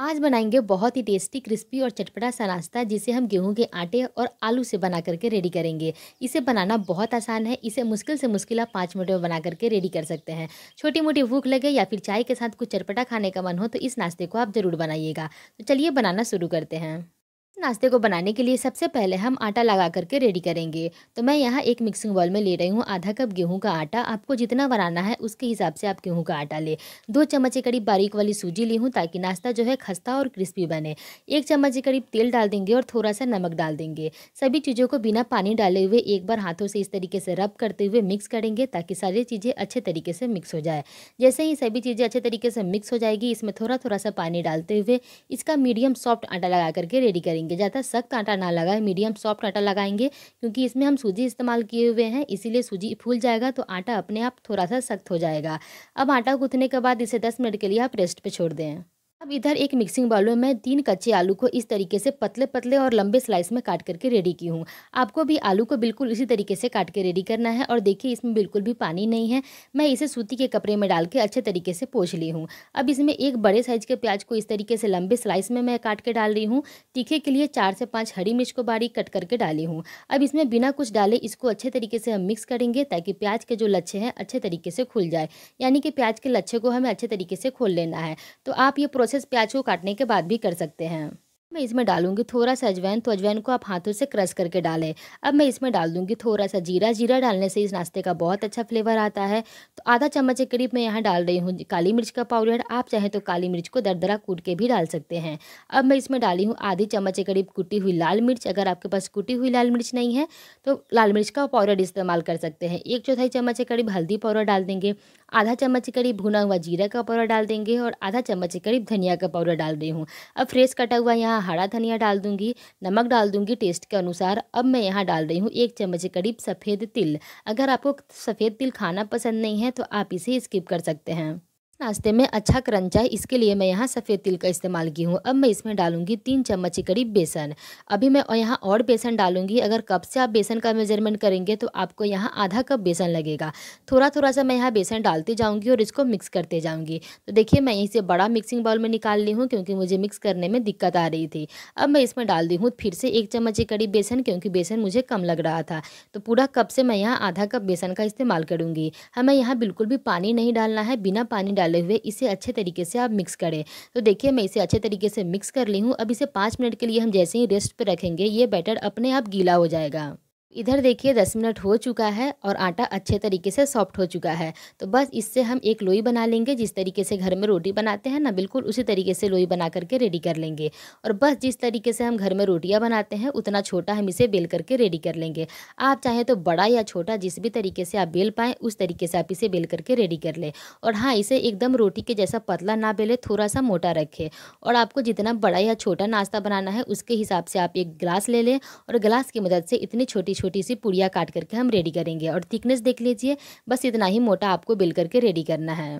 आज बनाएंगे बहुत ही टेस्टी क्रिस्पी और चटपटा सा नाश्ता जिसे हम गेहूं के आटे और आलू से बना करके रेडी करेंगे इसे बनाना बहुत आसान है इसे मुश्किल से मुश्किल आप पाँच मिनट में बना करके रेडी कर सकते हैं छोटी मोटी भूख लगे या फिर चाय के साथ कुछ चटपटा खाने का मन हो तो इस नाश्ते को आप ज़रूर बनाइएगा तो चलिए बनाना शुरू करते हैं नाश्ते को बनाने के लिए सबसे पहले हम आटा लगा करके रेडी करेंगे तो मैं यहाँ एक मिक्सिंग बॉल में ले रही हूँ आधा कप गेहूँ का आटा आपको जितना बनाना है उसके हिसाब से आप गेहूँ का आटा ले दो चम्मच के करीब बारीक वाली सूजी ली हूँ ताकि नाश्ता जो है खस्ता और क्रिस्पी बने एक चम्मच के करीब तेल डाल देंगे और थोड़ा सा नमक डाल देंगे सभी चीज़ों को बिना पानी डाले हुए एक बार हाथों से इस तरीके से रब करते हुए मिक्स करेंगे ताकि सारी चीज़ें अच्छे तरीके से मिक्स हो जाए जैसे ही सभी चीज़ें अच्छे तरीके से मिक्स हो जाएगी इसमें थोड़ा थोड़ा सा पानी डालते हुए इसका मीडियम सॉफ्ट आटा लगा करके रेडी करेंगे लगाएंगे ज़्यादा सख्त आटा ना लगाए मीडियम सॉफ्ट आटा लगाएंगे क्योंकि इसमें हम सूजी इस्तेमाल किए हुए हैं इसीलिए सूजी फूल जाएगा तो आटा अपने आप थोड़ा सा सख्त हो जाएगा अब आटा गूँथने के बाद इसे दस मिनट के लिए आप रेस्ट पर छोड़ दें अब इधर एक मिक्सिंग बाउल में मैं तीन कच्चे आलू को इस तरीके से पतले पतले और लंबे स्लाइस में काट करके रेडी की हूँ आपको भी आलू को बिल्कुल इसी तरीके से काट के रेडी करना है और देखिए इसमें बिल्कुल भी पानी नहीं है मैं इसे सूती के कपड़े में डाल के अच्छे तरीके से पोछ ली हूँ अब इसमें एक बड़े साइज के प्याज को इस तरीके से लंबे स्लाइस में मैं काट के डाल रही हूँ तीखे के लिए चार से पाँच हरी मिर्च को बारीक कट करके डाली हूँ अब इसमें बिना कुछ डाले इसको अच्छे तरीके से हम मिक्स करेंगे ताकि प्याज के जो लच्छे हैं अच्छे तरीके से खुल जाए यानी कि प्याज के लच्छे को हमें अच्छे तरीके से खोल लेना है तो आप ये प्रोसेस प्याज को काटने के बाद भी कर सकते हैं मैं इसमें डालूंगी थोड़ा सा अजवैन तो अजवैन को आप हाथों से क्रश करके डालें अब मैं इसमें डाल दूंगी थोड़ा सा जीरा जीरा डालने से इस नाश्ते का बहुत अच्छा फ्लेवर आता है तो आधा चम्मच के करीब मैं यहाँ डाल रही हूँ काली मिर्च का पाउडर आप चाहें तो काली मिर्च को दरदरा कूट के भी डाल सकते हैं अब मैं इसमें डाली हूँ आधी चम्मच के करीब कूटी हुई लाल मिर्च अगर आपके पास कूटी हुई लाल मिर्च नहीं है तो लाल मिर्च का पाउडर इस्तेमाल कर सकते हैं एक चौथाई चम्मच के करीब हल्दी पाउडर डाल देंगे आधा चम्मच के करीब भुना हुआ जीरा का पाउडर डाल देंगे और आधा चम्मच के करीब धनिया का पाउडर डाल रही हूँ अब फ्रेश कटा हुआ यहाँ हरा धनिया डाल दूँगी नमक डाल दूँगी टेस्ट के अनुसार अब मैं यहाँ डाल रही हूँ एक चम्मच के करीब सफ़ेद तिल अगर आपको सफ़ेद तिल खाना पसंद नहीं है तो आप इसे स्किप कर सकते हैं नाश्ते में अच्छा क्रंच है इसके लिए मैं यहाँ सफ़ेद तिल का इस्तेमाल की हूँ अब मैं इसमें डालूंगी तीन चम्मच के करीब बेसन अभी मैं यहाँ और बेसन डालूंगी अगर कप से आप बेसन का मेजरमेंट करेंगे तो आपको यहाँ आधा कप बेसन लगेगा थोड़ा थोड़ा सा मैं यहाँ बेसन डालती जाऊँगी और इसको मिक्स करते जाऊँगी तो देखिए मैं इसे बड़ा मिक्सिंग बाउल में निकाल ली हूँ क्योंकि मुझे मिक्स करने में दिक्कत आ रही थी अब मैं इसमें डाल दी हूँ फिर से एक चम्मच के करीब बेसन क्योंकि बेसन मुझे कम लग रहा था तो पूरा कप से मैं यहाँ आधा कप बेसन का इस्तेमाल करूँगी हमें यहाँ बिल्कुल भी पानी नहीं डालना है बिना पानी डाल डाले हुए इसे अच्छे तरीके से आप मिक्स करें तो देखिए मैं इसे अच्छे तरीके से मिक्स कर ली हूँ अब इसे पाँच मिनट के लिए हम जैसे ही रेस्ट पर रखेंगे ये बैटर अपने आप गीला हो जाएगा इधर देखिए दस मिनट हो चुका है और आटा अच्छे तरीके से सॉफ्ट हो चुका है तो बस इससे हम एक लोई बना लेंगे जिस तरीके से घर में रोटी बनाते हैं ना बिल्कुल उसी तरीके से लोई बना करके रेडी कर लेंगे और बस जिस तरीके से हम घर में रोटियां बनाते हैं उतना छोटा हम इसे बेल करके रेडी कर लेंगे आप चाहें तो बड़ा या छोटा जिस भी तरीके से आप बेल पाएँ उस तरीके से आप इसे बेल करके रेडी कर लें और हाँ इसे एकदम रोटी के जैसा पतला ना बेले थोड़ा सा मोटा रखें और आपको जितना बड़ा या छोटा नाश्ता बनाना है उसके हिसाब से आप एक गिलास ले लें और गिलास की मदद से इतनी छोटी छोटी सी पुड़िया काट करके हम रेडी करेंगे और थिकनेस देख लीजिए बस इतना ही मोटा आपको बिल करके रेडी करना है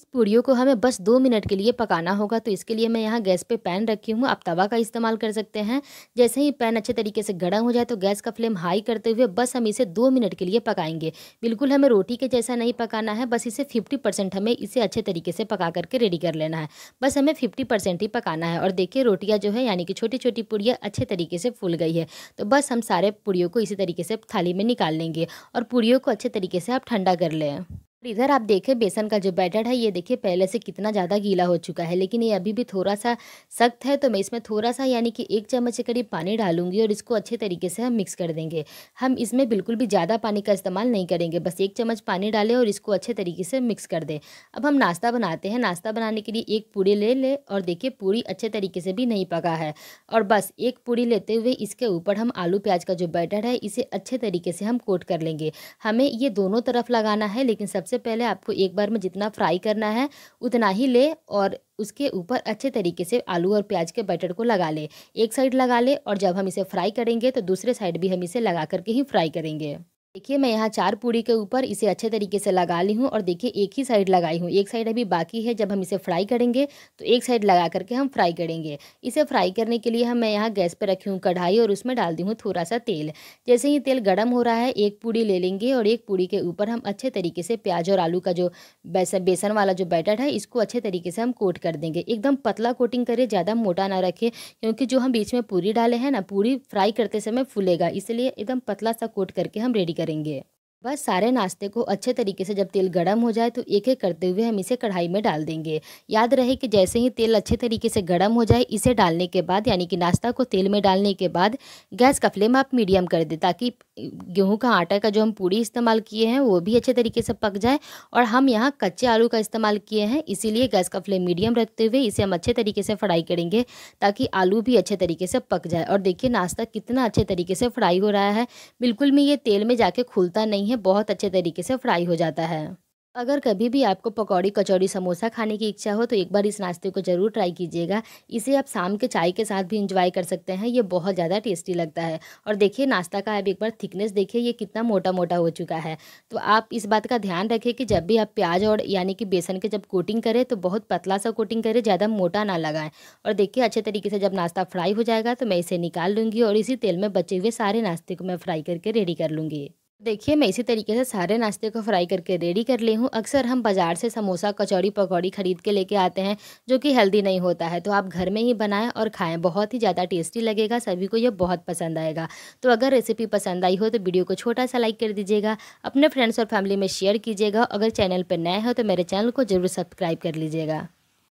इस पूड़ियों को हमें बस दो मिनट के लिए पकाना होगा तो इसके लिए मैं यहाँ गैस पे पैन रखी हूँ आप तवा का इस्तेमाल कर सकते हैं जैसे ही पैन अच्छे तरीके से गर्म हो जाए तो गैस का फ्लेम हाई करते हुए बस हम इसे दो मिनट के लिए पकाएंगे बिल्कुल हमें रोटी के जैसा नहीं पकाना है बस इसे फिफ्टी परसेंट हमें इसे अच्छे तरीके से पका करके रेडी कर लेना है बस हमें फिफ्टी परसेंट ही पकाना है और देखिए रोटियाँ जो है यानी कि छोटी छोटी पूड़ियाँ अच्छे तरीके से फूल गई है तो बस हम सारे पूड़ियों को इसी तरीके से थाली में निकाल लेंगे और पूड़ियों को अच्छे तरीके से आप ठंडा कर लें इधर आप देखें बेसन का जो बैटर है ये देखिए पहले से कितना ज़्यादा गीला हो चुका है लेकिन ये अभी भी थोड़ा सा सख्त है तो मैं इसमें थोड़ा सा यानी कि एक चम्मच के करीब पानी डालूंगी और इसको अच्छे तरीके से हम मिक्स कर देंगे हम इसमें बिल्कुल भी ज़्यादा पानी का इस्तेमाल नहीं करेंगे बस एक चम्मच पानी डालें और इसको अच्छे तरीके से मिक्स कर दें अब हम नाश्ता बनाते हैं नाश्ता बनाने के लिए एक पूड़ी ले लें और देखिए पूड़ी अच्छे तरीके से भी नहीं पका है और बस एक पूड़ी लेते हुए इसके ऊपर हम आलू प्याज का जो बैटर है इसे अच्छे तरीके से हम कोट कर लेंगे हमें ये दोनों तरफ लगाना है लेकिन सबसे सबसे पहले आपको एक बार में जितना फ्राई करना है उतना ही ले और उसके ऊपर अच्छे तरीके से आलू और प्याज के बैटर को लगा ले एक साइड लगा ले और जब हम इसे फ्राई करेंगे तो दूसरे साइड भी हम इसे लगा करके ही फ्राई करेंगे देखिए मैं यहाँ चार पूड़ी के ऊपर इसे अच्छे तरीके से लगा ली हूँ और देखिए एक ही साइड लगाई हूँ एक साइड अभी बाकी है जब हम इसे फ्राई करेंगे तो एक साइड लगा करके हम फ्राई करेंगे इसे फ्राई करने के लिए हम मैं यहाँ गैस पर रखी हूँ कढ़ाई और उसमें डाल दी हूँ थोड़ा सा तेल जैसे ही तेल गर्म हो रहा है एक पूड़ी ले लेंगे और एक पूड़ी के ऊपर हम अच्छे तरीके से प्याज और आलू का जो बेसन वाला जो बैटर है इसको अच्छे तरीके से हम कोट कर देंगे एकदम पतला कोटिंग करें ज़्यादा मोटा ना रखें क्योंकि जो हम बीच में पूरी डाले हैं ना पूरी फ्राई करते समय फूलेगा इसलिए एकदम पतला सा कोट करके हम रेडी करेंगे बस सारे नाश्ते को अच्छे तरीके से जब तेल गर्म हो जाए तो एक एक करते हुए हम इसे कढ़ाई में डाल देंगे याद रहे कि जैसे ही तेल अच्छे तरीके से गर्म हो जाए इसे डालने के बाद यानी कि नाश्ता को तेल में डालने के बाद गैस का फ्लेम आप मीडियम कर दें ताकि गेहूं का आटा का जो हम पूड़ी इस्तेमाल किए हैं वो भी अच्छे तरीके से पक जाए और हम यहाँ कच्चे आलू का इस्तेमाल किए हैं इसीलिए गैस का फ्लेम मीडियम रखते हुए इसे हम अच्छे तरीके से फ्राई करेंगे ताकि आलू भी अच्छे तरीके से पक जाए और देखिए नाश्ता कितना अच्छे तरीके से फ्राई हो रहा है बिल्कुल भी ये तेल में जाके खुलता नहीं है बहुत अच्छे तरीके से फ्राई हो जाता है अगर कभी भी आपको पकौड़ी कचौड़ी समोसा खाने की इच्छा हो तो एक बार इस नाश्ते को ज़रूर ट्राई कीजिएगा इसे आप शाम के चाय के साथ भी इंजॉय कर सकते हैं ये बहुत ज़्यादा टेस्टी लगता है और देखिए नाश्ता का आप एक बार थिकनेस देखिए ये कितना मोटा मोटा हो चुका है तो आप इस बात का ध्यान रखें कि जब भी आप प्याज और यानी कि बेसन के जब कोटिंग करें तो बहुत पतला सा कोटिंग करें ज़्यादा मोटा ना लगाएं और देखिए अच्छे तरीके से जब नाश्ता फ्राई हो जाएगा तो मैं इसे निकाल लूँगी और इसी तेल में बचे हुए सारे नाश्ते को मैं फ्राई करके रेडी कर लूँगी देखिए मैं इसी तरीके से सारे नाश्ते को फ्राई करके रेडी कर ली हूँ अक्सर हम बाज़ार से समोसा कचौड़ी पकौड़ी ख़रीद के लेके आते हैं जो कि हेल्दी नहीं होता है तो आप घर में ही बनाएं और खाएं बहुत ही ज़्यादा टेस्टी लगेगा सभी को यह बहुत पसंद आएगा तो अगर रेसिपी पसंद आई हो तो वीडियो को छोटा सा लाइक कर दीजिएगा अपने फ्रेंड्स और फैमिली में शेयर कीजिएगा अगर चैनल पर नए हो तो मेरे चैनल को ज़रूर सब्सक्राइब कर लीजिएगा